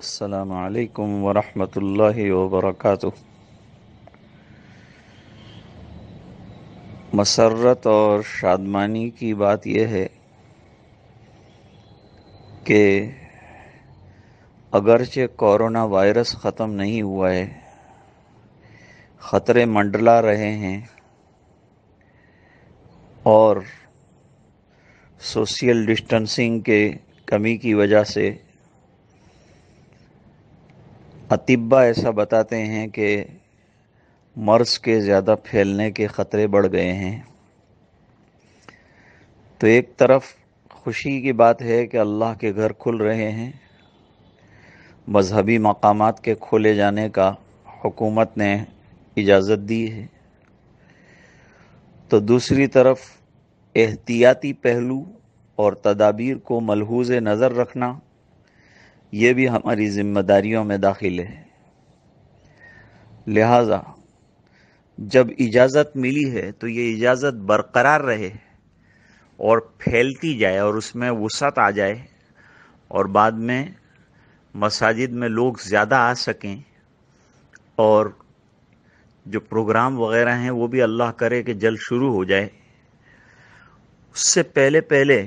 السلام عليكم ورحمة الله وبركاته مسرت और शादमानी की बात यह है कि अगरचे कोरोना वायरस ख़त्म नहीं हुआ है ख़तरे मंडला रहे हैं और सोशल डिस्टेंसिंग के कमी की वजह से अतिब्बा ऐसा बताते हैं कि मर्स के ज़्यादा फैलने के ख़तरे बढ़ गए हैं तो एक तरफ खुशी की बात है कि अल्लाह के घर खुल रहे हैं मजहबी मकाम के खोले जाने का हुकूमत ने इजाज़त दी है तो दूसरी तरफ एहतियाती पहलू और तदाबीर को मलहूज नज़र रखना ये भी हमारी जिम्मेदारियों में दाखिल है लिहाजा जब इजाज़त मिली है तो ये इजाज़त बरकरार रहे और फैलती जाए और उसमें वसत आ जाए और बाद में मसाजिद में लोग ज़्यादा आ सकें और जो प्रोग्राम वगैरह हैं वो भी अल्लाह करे कि जल्द शुरू हो जाए उससे पहले पहले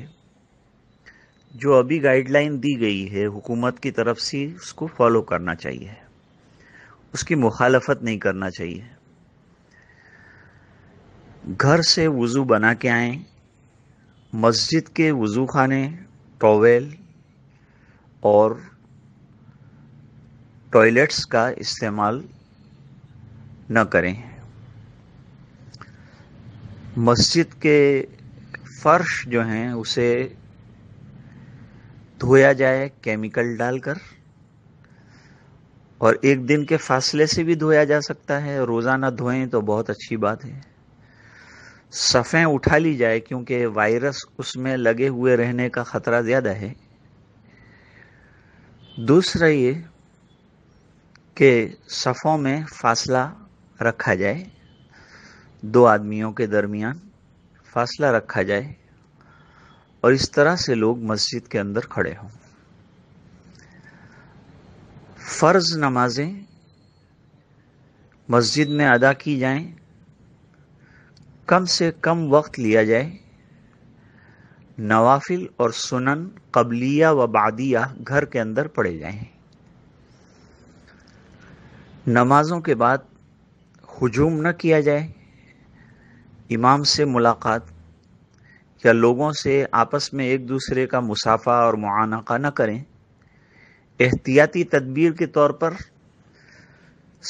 जो अभी गाइडलाइन दी गई है हुकूमत की तरफ से उसको फॉलो करना चाहिए उसकी मुखालफत नहीं करना चाहिए घर से वज़ू बना के आए मस्जिद के वज़ू खाने टॉवेल और टॉयलेट्स का इस्तेमाल न करें मस्जिद के फर्श जो हैं उसे धोया जाए केमिकल डालकर और एक दिन के फासले से भी धोया जा सकता है रोज़ाना धोएं तो बहुत अच्छी बात है सफ़ें उठा ली जाए क्योंकि वायरस उसमें लगे हुए रहने का ख़तरा ज़्यादा है दूसरा ये कि सफ़ों में फासला रखा जाए दो आदमियों के दरमियान फासला रखा जाए और इस तरह से लोग मस्जिद के अंदर खड़े हों फ़र्ज़ नमाजें मस्जिद में अदा की जाएं, कम से कम वक्त लिया जाए नवाफिल और सुनन कबलिया व बादिया घर के अंदर पढ़े जाएं। नमाजों के बाद हुजूम न किया जाए इमाम से मुलाकात या लोगों से आपस में एक दूसरे का मुसाफा और मुआनका न करें एहतियाती तदबीर के तौर पर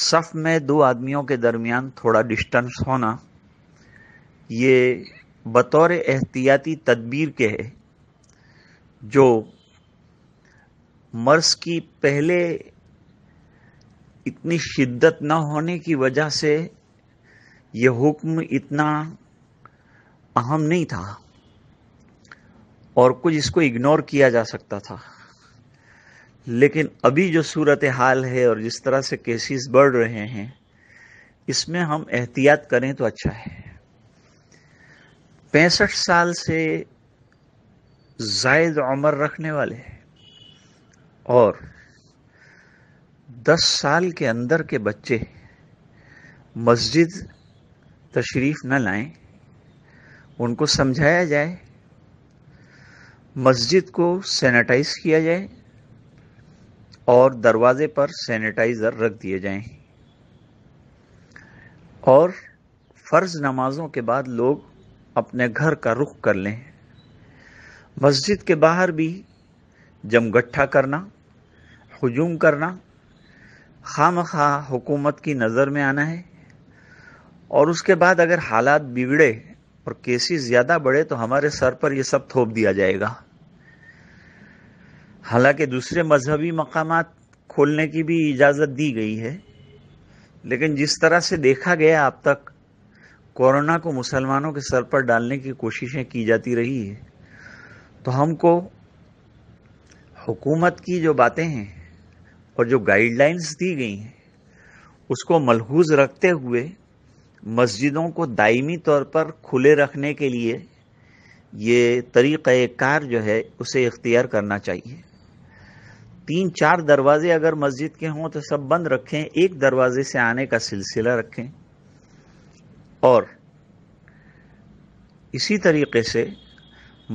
सफ़ में दो आदमियों के दरमियान थोड़ा डिस्टेंस होना ये बतौर एहतियाती तदबीर के है जो मर्स की पहले इतनी शिद्दत न होने की वजह से यह हुक्म इतना अहम नहीं था और कुछ इसको इग्नोर किया जा सकता था लेकिन अभी जो सूरत हाल है और जिस तरह से केसेस बढ़ रहे हैं इसमें हम एहतियात करें तो अच्छा है पैंसठ साल से जायद उम्र रखने वाले और 10 साल के अंदर के बच्चे मस्जिद तशरीफ़ न लाएं उनको समझाया जाए मस्जिद को सैनिटाइज किया जाए और दरवाजे पर सैनिटाइज़र रख दिए जाएं और फ़र्ज़ नमाज़ों के बाद लोग अपने घर का रुख कर लें मस्जिद के बाहर भी जमगट्ठा करना हजूम करना खाम खा हुकूमत की नज़र में आना है और उसके बाद अगर हालात बिगड़े और केसेस ज़्यादा बढ़े तो हमारे सर पर यह सब थोप दिया जाएगा हालांकि दूसरे मजहबी मकाम खोलने की भी इजाज़त दी गई है लेकिन जिस तरह से देखा गया अब तक कोरोना को मुसलमानों के सर पर डालने की कोशिशें की जाती रही है तो हमको हुकूमत की जो बातें हैं और जो गाइडलाइंस दी गई हैं उसको मलहूज रखते हुए मस्जिदों को दायमी तौर पर खुले रखने के लिए ये तरीक़ार जो है उसे इख्तियार करना चाहिए तीन चार दरवाजे अगर मस्जिद के हों तो सब बंद रखें एक दरवाजे से आने का सिलसिला रखें और इसी तरीके से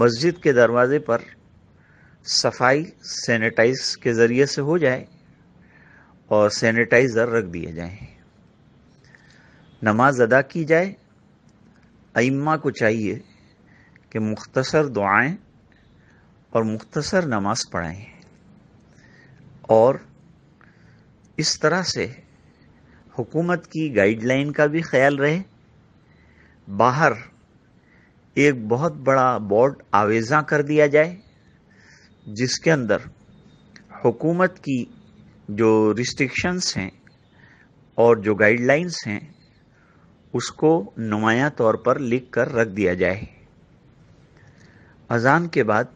मस्जिद के दरवाजे पर सफाई सैनिटाइज के ज़रिए से हो जाए और सैनिटाइज़र रख दिए जाए नमाज अदा की जाए अम्मा को चाहिए कि मुख्तसर दुआएं और मुख्तसर नमाज पढ़ाएं और इस तरह से हुकूमत की गाइडलाइन का भी ख्याल रहे बाहर एक बहुत बड़ा बोर्ड आवेजा कर दिया जाए जिसके अंदर हुकूमत की जो रिस्ट्रिक्शंस हैं और जो गाइडलाइंस हैं उसको नुमाया तौर पर लिख कर रख दिया जाए अजान के बाद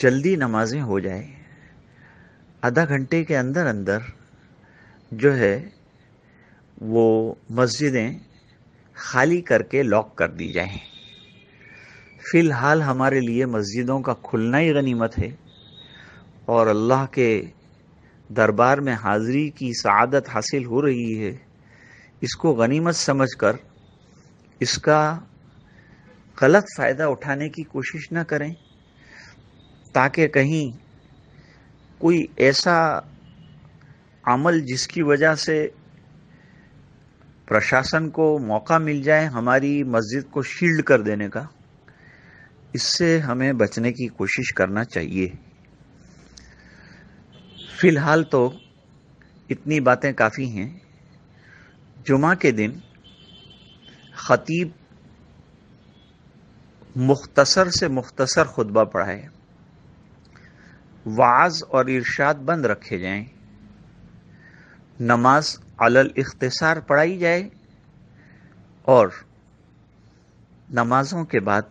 जल्दी नमाज़ें हो जाए आधा घंटे के अंदर अंदर जो है वो मस्जिदें खाली करके लॉक कर दी जाएं। फ़िलहाल हमारे लिए मस्जिदों का खुलना ही गनीमत है और अल्लाह के दरबार में हाज़री की सआदत हासिल हो रही है इसको गनीमत समझकर इसका गलत फ़ायदा उठाने की कोशिश ना करें ताकि कहीं कोई ऐसा अमल जिसकी वजह से प्रशासन को मौका मिल जाए हमारी मस्जिद को शील्ड कर देने का इससे हमें बचने की कोशिश करना चाहिए फिलहाल तो इतनी बातें काफ़ी हैं जुमा के दिन ख़तीब मुख्तसर से मुख्तसर खुतबा पढ़ाए वाज और इर्शाद बंद रखे जाएं, नमाज अलल इख्तसार पढ़ाई जाए और नमाजों के बाद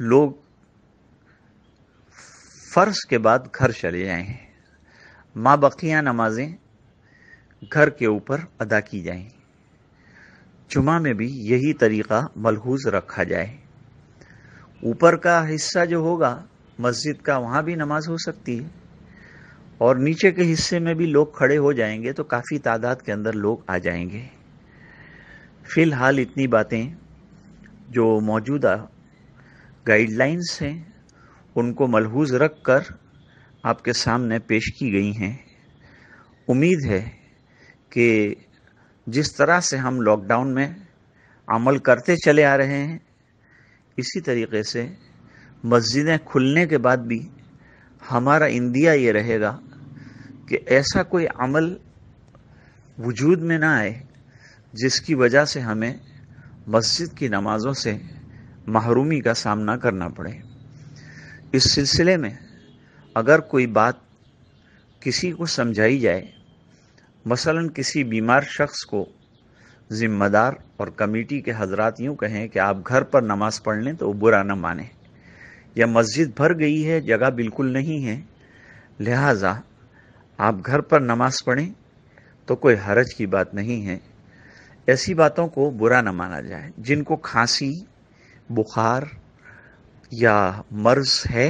लोग फर्श के बाद घर चले जाएं, माँ बकिया नमाजें घर के ऊपर अदा की जाएं, जुमा में भी यही तरीक़ा मलहूज रखा जाए ऊपर का हिस्सा जो होगा मस्जिद का वहाँ भी नमाज हो सकती है और नीचे के हिस्से में भी लोग खड़े हो जाएंगे तो काफ़ी तादाद के अंदर लोग आ जाएंगे फिलहाल इतनी बातें जो मौजूदा गाइडलाइंस हैं उनको मलहूज रख कर आपके सामने पेश की गई हैं उम्मीद है कि जिस तरह से हम लॉकडाउन में अमल करते चले आ रहे हैं इसी तरीके से मस्जिदें खुलने के बाद भी हमारा इंदिया ये रहेगा कि ऐसा कोई अमल वजूद में ना आए जिसकी वजह से हमें मस्जिद की नमाज़ों से महरूमी का सामना करना पड़े इस सिलसिले में अगर कोई बात किसी को समझाई जाए मसलन किसी बीमार शख्स को ज़िम्मेदार और कमेटी के हजरात यूँ कहें कि आप घर पर नमाज़ पढ़ लें तो बुरा न माने या मस्जिद भर गई है जगह बिल्कुल नहीं है लिहाजा आप घर पर नमाज पढ़ें तो कोई हरज की बात नहीं है ऐसी बातों को बुरा न माना जाए जिनको खांसी बुखार या मर्ज है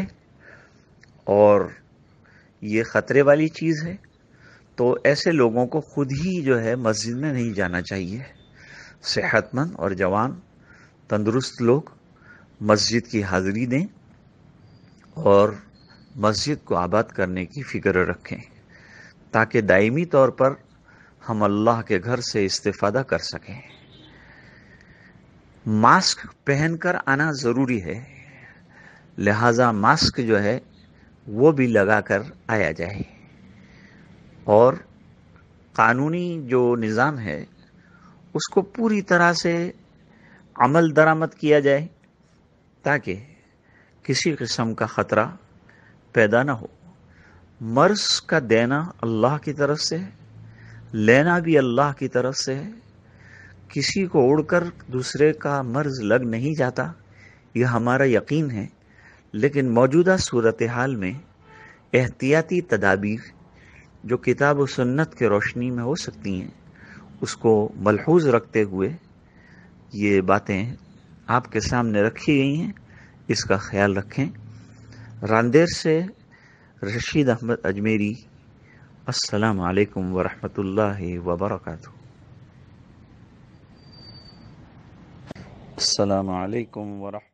और ये ख़तरे वाली चीज़ है तो ऐसे लोगों को खुद ही जो है मस्जिद में नहीं जाना चाहिए सेहतमंद और जवान तंदुरुस्त लोग मस्जिद की हाज़री दें और मस्जिद को आबाद करने की फिक्र रखें ताकि दायमी तौर पर हम अल्लाह के घर से इस्तेफादा कर सकें मास्क पहनकर आना ज़रूरी है लिहाजा मास्क जो है वो भी लगाकर आया जाए और कानूनी जो निज़ाम है उसको पूरी तरह से अमल दरामद किया जाए ताकि किसी किस्म का ख़तरा पैदा ना हो मर्ज का देना अल्लाह की तरफ से है लेना भी अल्लाह की तरफ से है किसी को उड़कर दूसरे का मर्ज लग नहीं जाता यह हमारा यकीन है लेकिन मौजूदा सूरत हाल में एहतियाती तदाबीर जो किताब सन्नत सुन्नत के रोशनी में हो सकती हैं उसको मलहूज रखते हुए ये बातें आपके सामने रखी गई हैं इसका ख्याल रखें रांदेर से रशीद अहमद अजमेरी अस्सलाम वालेकुम वरहमतुल्लाहि व बरकातहू अस्सलाम वालेकुम वरहमत